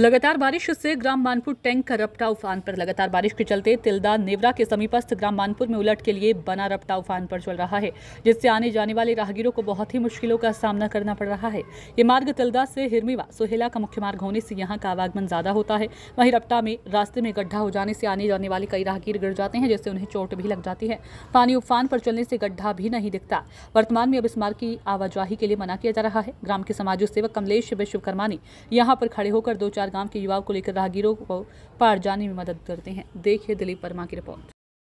लगातार बारिश से ग्राम मानपुर टैंक का रपटा उफान पर लगातार बारिश के चलते तिलदा नेवरा के समीपस्थ ग्राम मानपुर में उलट के लिए बना रपटा उफान पर चल रहा है जिससे आने जाने वाले राहगीरों को बहुत ही मुश्किलों का सामना करना पड़ रहा है ये मार्ग तिलदा से हिरमीवा सोहेला का मुख्य मार्ग होने से यहाँ का आवागमन ज्यादा होता है वहीं रपटा में रास्ते में गड्ढा हो जाने से आने जाने वाले कई राहगीर गिर जाते हैं जिससे उन्हें चोट भी लग जाती है पानी उफान पर चलने से गड्ढा भी नहीं दिखता वर्तमान में अब इस मार्ग की आवाजाही के लिए मना किया जा रहा है ग्राम के समाज सेवक कमलेश विश्वकर्मा ने यहाँ पर खड़े होकर दो चार गांव के युवाओं को लेकर राहगीरों को पार जाने में मदद करते हैं देखिए दिलीप वर्मा की रिपोर्ट